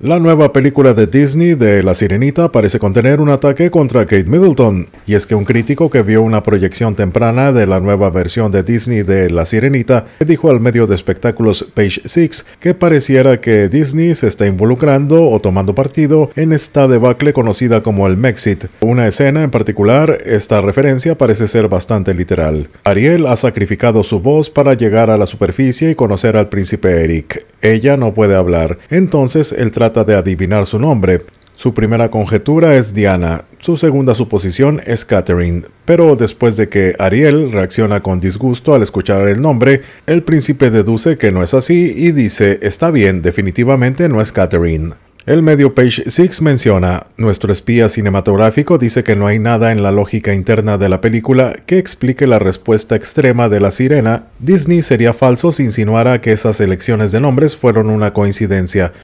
La nueva película de Disney de La Sirenita parece contener un ataque contra Kate Middleton, y es que un crítico que vio una proyección temprana de la nueva versión de Disney de La Sirenita dijo al medio de espectáculos Page Six que pareciera que Disney se está involucrando o tomando partido en esta debacle conocida como el Mexit. Una escena en particular, esta referencia parece ser bastante literal. Ariel ha sacrificado su voz para llegar a la superficie y conocer al príncipe Eric. Ella no puede hablar, entonces el trata de adivinar su nombre. Su primera conjetura es Diana, su segunda suposición es Catherine, pero después de que Ariel reacciona con disgusto al escuchar el nombre, el príncipe deduce que no es así y dice, está bien, definitivamente no es Catherine. El medio Page Six menciona, nuestro espía cinematográfico dice que no hay nada en la lógica interna de la película que explique la respuesta extrema de la sirena. Disney sería falso si insinuara que esas elecciones de nombres fueron una coincidencia.